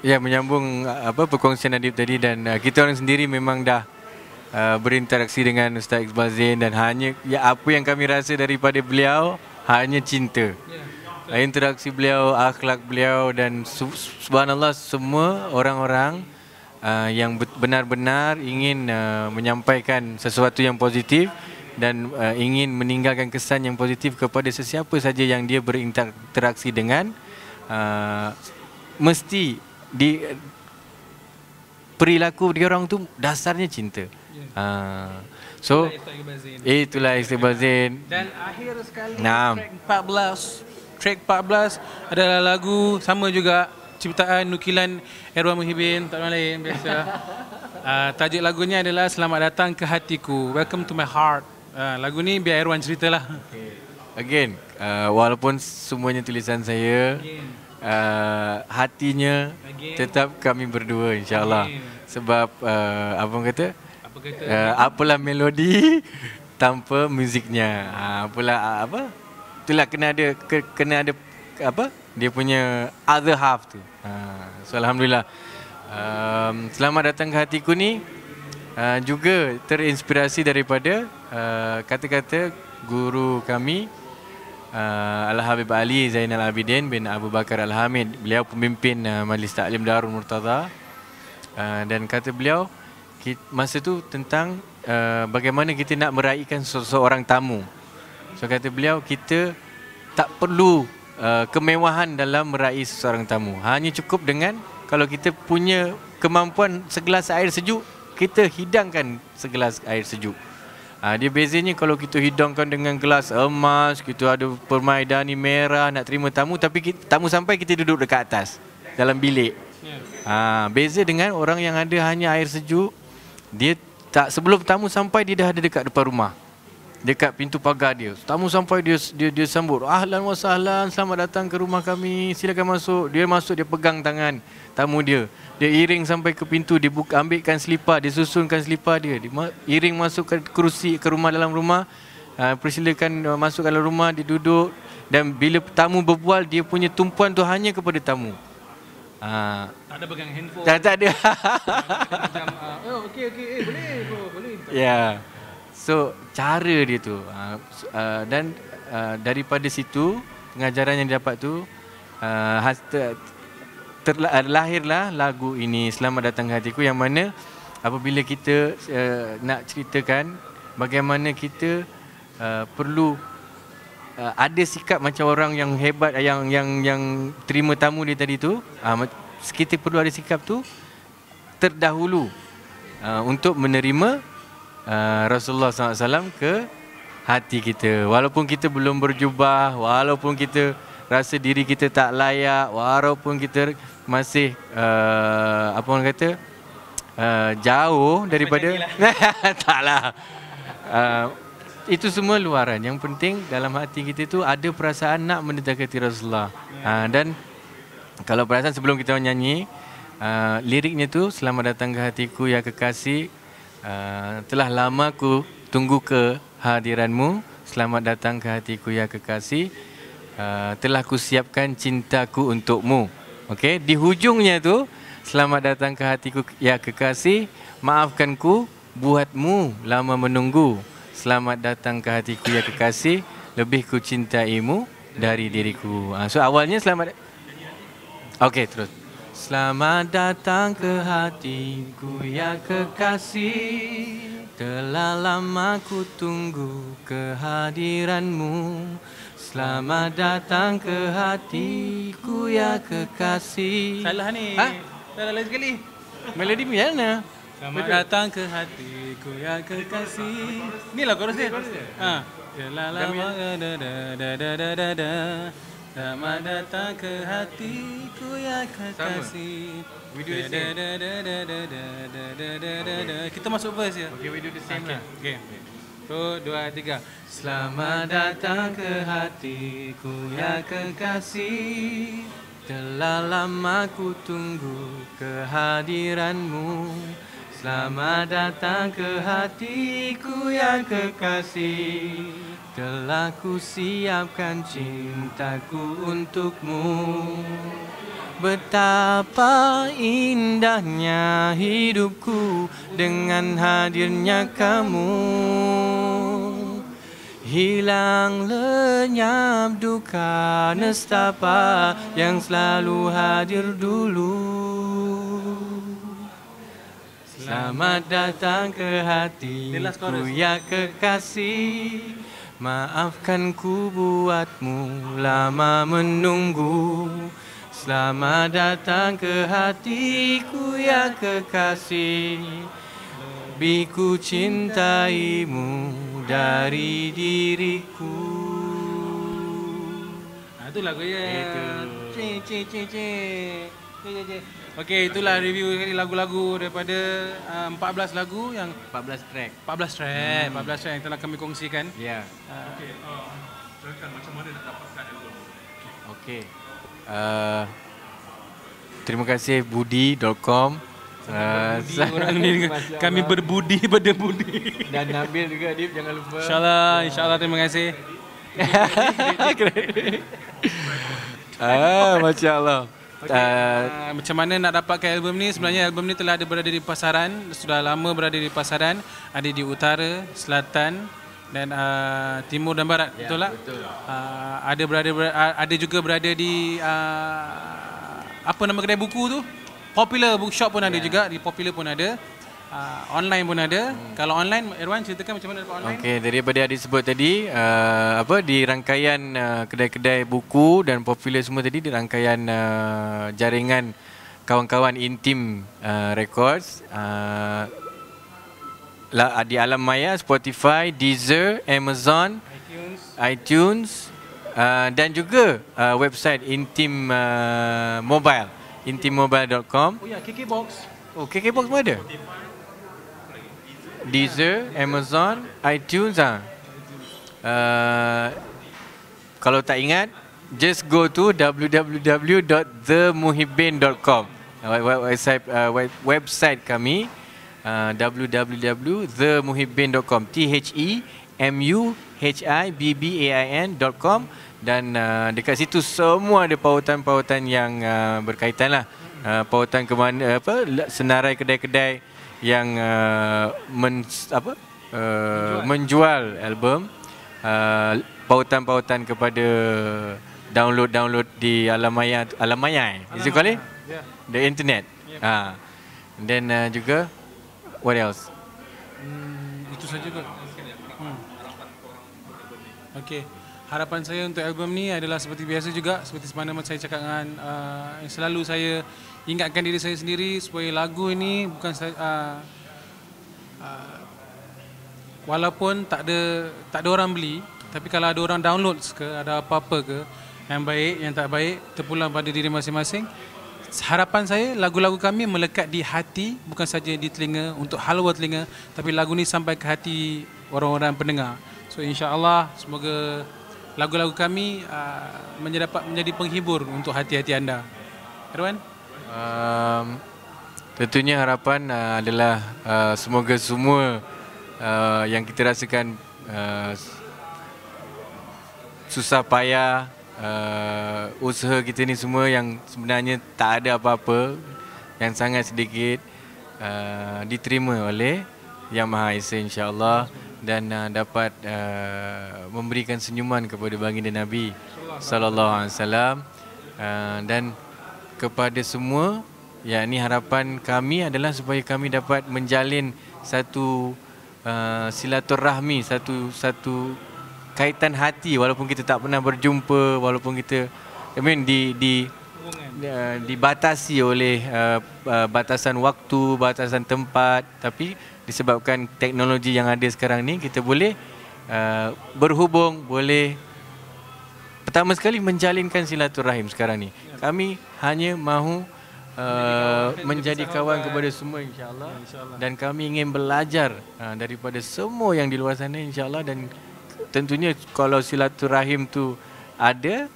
Ya menyambung uh, apa perkongsian adib tadi dan uh, kita orang sendiri memang dah uh, berinteraksi dengan Ustaz Iqbal Zain dan hanya ya apa yang kami rasa daripada beliau hanya cinta. Ya. Uh, interaksi beliau, akhlak beliau dan subhanallah semua orang-orang uh, yang benar-benar ingin uh, menyampaikan sesuatu yang positif dan uh, ingin meninggalkan kesan yang positif kepada sesiapa saja yang dia berinteraksi dengan uh, mesti di perilaku dia orang tu dasarnya cinta. Ya. Ha. so itulah istibazin. Dan akhir sekali nah. track 14 track 14 adalah lagu sama juga ciptaan nukilan Erwan Muhibin tak lain biasa. Uh, tajuk lagunya adalah Selamat Datang ke Hatiku. Welcome to my heart. Uh, lagu ni biar Erwan ceritalah. Okay. Again, uh, walaupun semuanya tulisan saya. Again uh, hatinya Again. tetap kami berdua insyaallah sebab uh, eh, abang kata apa kata uh, apalah melodi tanpa muziknya uh, ha, apalah uh, apa itulah kena ada kena ada apa dia punya other half tu uh, so alhamdulillah uh, selamat datang ke hatiku ni uh, juga terinspirasi daripada uh, kata-kata guru kami uh, Al-Habib Ali Zainal Abidin bin Abu Bakar Al-Hamid. Beliau pemimpin uh, Majlis Taklim Darul Murtaza. Uh, dan kata beliau masa tu tentang uh, bagaimana kita nak meraihkan seseorang tamu. So kata beliau kita tak perlu uh, kemewahan dalam meraih seseorang tamu. Hanya cukup dengan kalau kita punya kemampuan segelas air sejuk, kita hidangkan segelas air sejuk. Ha, dia bezanya kalau kita hidangkan dengan gelas emas, kita ada permaidani merah nak terima tamu tapi kita, tamu sampai kita duduk dekat atas dalam bilik. Ha, beza dengan orang yang ada hanya air sejuk, dia tak sebelum tamu sampai dia dah ada dekat depan rumah dekat pintu pagar dia. Tamu sampai dia dia dia sambut. Ahlan wa sahlan, selamat datang ke rumah kami. Silakan masuk. Dia masuk dia pegang tangan tamu dia. Dia iring sampai ke pintu, dia buka, ambilkan selipar, dia susunkan selipar dia. dia. Iring masuk ke kerusi ke rumah dalam rumah. Ah, uh, persilakan masuk dalam rumah, dia duduk. Dan bila tamu berbual, dia punya tumpuan tu hanya kepada tamu. Uh, ah. tak ada pegang handphone. Tak, ah, tak ada. oh, okey, okey. Eh, boleh. Boleh. boleh. Ya. Yeah. So cara dia tu uh, dan uh, daripada situ pengajaran yang dia dapat tu uh, terlahirlah ter, lagu ini Selamat Datang Hatiku yang mana apabila kita uh, nak ceritakan bagaimana kita uh, perlu uh, ada sikap macam orang yang hebat yang yang yang terima tamu dia tadi tu uh, kita perlu ada sikap tu terdahulu uh, untuk menerima Ah, Rasulullah SAW ke hati kita. Walaupun kita belum berjubah, walaupun kita rasa diri kita tak layak, walaupun kita masih uh, apa orang kata uh, jauh daripada lah. taklah. Uh, itu semua luaran. Yang penting dalam hati kita itu ada perasaan nak mendekati Rasulullah. Uh, dan kalau perasaan sebelum kita menyanyi, uh, liriknya tu selamat datang ke hatiku ya kekasih, Ah, telah lama ku tunggu ke hadiranmu. Selamat datang ke hatiku ya kekasih. Uh, telah ku siapkan cintaku untukmu. Okey, di hujungnya tu selamat datang ke hatiku ya kekasih. Maafkan ku buatmu lama menunggu. Selamat datang ke hatiku ya kekasih. Lebih ku cintaimu dari diriku. Uh, so awalnya selamat Okey, terus. Selamat datang ke hatiku ya kekasih Telah lama ku tunggu kehadiranmu Selamat datang ke hatiku ya kekasih Salah ni ha? Salah lagi sekali Melodi mana? Selamat datang ke hatiku ya kekasih Inilah korus dia Ya ha. la Selamat datang ke hatiku ya kekasih Video the same da, da, da, da, da, da, da, da, Kita masuk verse ya Okay, we the same lah Okay, okay. dua, tiga Selamat datang ke hatiku ya kekasih Telah lama ku tunggu kehadiranmu Selamat datang ke hatiku yang kekasih Telah ku siapkan cintaku untukmu Betapa indahnya hidupku Dengan hadirnya kamu Hilang lenyap duka nestapa Yang selalu hadir dulu Selamat datang ke hatiku ya kekasih Maafkan ku buatmu lama menunggu Selamat datang ke hatiku ya kekasih Lebih ku cintaimu dari diriku Itu lagunya Itu Cik, cik, cik, cik Cik, cik, cik Okey, itulah review kali lagu-lagu daripada uh, 14 lagu yang 14 track. 14 track, hmm. 14 track yang telah kami kongsikan. Ya. Yeah. Uh, Okey, uh, rakan macam mana nak dapatkan album? Okey. Uh, terima kasih budi.com. Uh, budi kami berbudi pada budi. Dan ambil juga Adib jangan lupa. Insyaallah, insyaallah terima kasih. Ah, masyaallah. Okay. Uh, ah, ah, macam mana nak dapatkan album ni sebenarnya album ni telah ada berada di pasaran sudah lama berada di pasaran ada di utara selatan dan uh, timur dan barat yeah, betul lah betul uh, ada berada ber, uh, ada juga berada di uh, apa nama kedai buku tu popular bookshop pun yeah. ada ya. juga di popular pun ada uh, online pun ada. Hmm. Kalau online Erwan ceritakan macam mana dapat online? Okey, daripada yang disebut tadi uh, apa di rangkaian uh, kedai-kedai buku dan popular semua tadi di rangkaian uh, jaringan kawan-kawan intim uh, records uh, di alam maya Spotify, Deezer, Amazon, iTunes, iTunes uh, dan juga uh, website intim uh, mobile intimmobile.com. Oh ya, KKBox. Oh, KKBox pun ada. Spotify. Deezer, Amazon, iTunes ah. Uh, kalau tak ingat, just go to www.themuhibin.com. Uh, website, uh, website kami uh, www.themuhibin.com. T H E M U H I B B A I N.com dan uh, dekat situ semua ada pautan-pautan yang uh, berkaitan lah. Uh, pautan ke mana apa senarai kedai-kedai uh, yang uh, men apa uh, menjual. menjual album uh, pautan-pautan kepada download-download di alam maya alam maya eh? is it called yeah. the internet ha yeah. uh, then uh, juga what else hmm, itu saja kot hmm. okey harapan saya untuk album ni adalah seperti biasa juga seperti semalam saya cakap dengan uh, selalu saya ingatkan diri saya sendiri supaya lagu ini bukan uh, uh, walaupun tak ada tak ada orang beli tapi kalau ada orang download ke ada apa-apa ke yang baik yang tak baik terpulang pada diri masing-masing harapan saya lagu-lagu kami melekat di hati bukan saja di telinga untuk halwa telinga tapi lagu ini sampai ke hati orang-orang pendengar so insyaallah semoga lagu-lagu kami uh, menjadi menjadi penghibur untuk hati-hati anda Erwan? Um, tentunya harapan uh, adalah uh, semoga semua uh, yang kita rasakan uh, susah payah uh, usaha kita ni semua yang sebenarnya tak ada apa-apa yang sangat sedikit uh, diterima oleh Yang Maha Esa insya-Allah dan uh, dapat uh, memberikan senyuman kepada baginda Nabi sallallahu alaihi wasallam uh, dan kepada semua ya ini harapan kami adalah supaya kami dapat menjalin satu uh, silaturahmi satu satu kaitan hati walaupun kita tak pernah berjumpa walaupun kita I mean di di uh, dibatasi oleh uh, uh, batasan waktu, batasan tempat tapi disebabkan teknologi yang ada sekarang ni kita boleh uh, berhubung, boleh pertama sekali menjalinkan silaturahim sekarang ni kami hanya mahu uh, menjadi kawan kepada semua insyaallah dan kami ingin belajar uh, daripada semua yang di luar sana insyaallah dan tentunya kalau silaturahim tu ada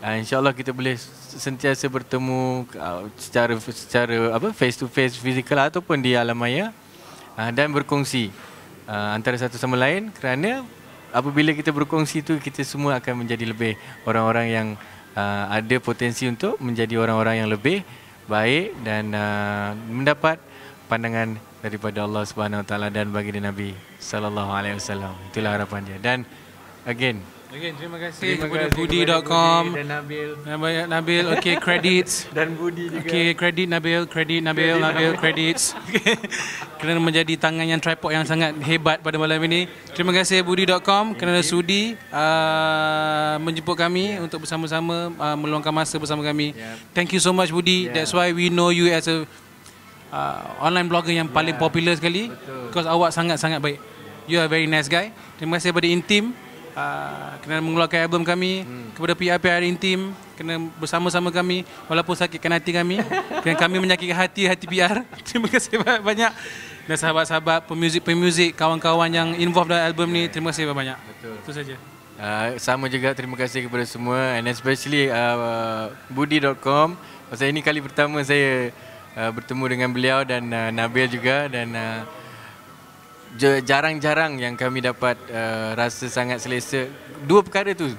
uh, insyaallah kita boleh sentiasa bertemu uh, secara secara apa face to face fizikal ataupun di alam maya uh, dan berkongsi uh, antara satu sama lain kerana apabila kita berkongsi itu kita semua akan menjadi lebih orang-orang yang uh, ada potensi untuk menjadi orang-orang yang lebih baik dan uh, mendapat pandangan daripada Allah Subhanahu Wa Taala dan bagi Nabi sallallahu alaihi wasallam. Itulah harapan dia. Dan again, Okay, terima kasih terima kepada, Budi.com dan Nabil. Nabil, Nabil okay, credits. dan Budi juga. Okay, credit Nabil, credit Nabil, Nabil, Nabil, credits. Okay. Kerana menjadi tangan yang tripod yang sangat hebat pada malam ini. Terima kasih Budi.com kerana sudi uh, menjemput kami yeah. untuk bersama-sama, uh, meluangkan masa bersama kami. Yeah. Thank you so much Budi. Yeah. That's why we know you as a uh, online blogger yang paling yeah. popular sekali. Betul. Because awak sangat-sangat baik. You are very nice guy. Terima kasih kepada Intim uh, kena mengeluarkan album kami hmm. kepada PR-PR intim kena bersama-sama kami walaupun sakitkan hati kami kena kami menyakitkan hati hati PR terima kasih banyak dan sahabat-sahabat pemuzik-pemuzik kawan-kawan yang involved dalam album ni terima kasih banyak betul itu saja Uh, sama juga terima kasih kepada semua and especially uh, ah, budi.com pasal ini kali pertama saya uh, bertemu dengan beliau dan uh, Nabil juga dan uh, jarang-jarang yang kami dapat uh, rasa sangat selesa dua perkara tu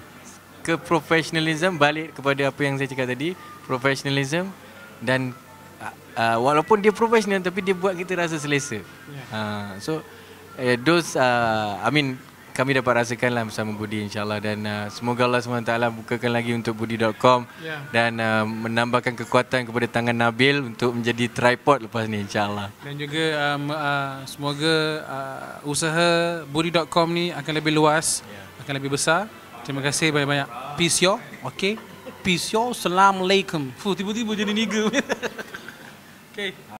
ke professionalism balik kepada apa yang saya cakap tadi professionalism dan uh, uh walaupun dia professional tapi dia buat kita rasa selesa yeah. uh, so uh, those uh, i mean kami dapat rasakanlah bersama Budi insyaallah dan uh, semoga Allah SWT bukakan lagi untuk budi.com yeah. dan uh, menambahkan kekuatan kepada tangan Nabil untuk menjadi tripod lepas ni insyaallah. Dan juga um, uh, semoga uh, usaha budi.com ni akan lebih luas, yeah. akan lebih besar. Terima kasih banyak-banyak. Peace yo. Okay. Peace yo. Assalamualaikum. Fu tiba-tiba jadi nigger. okay.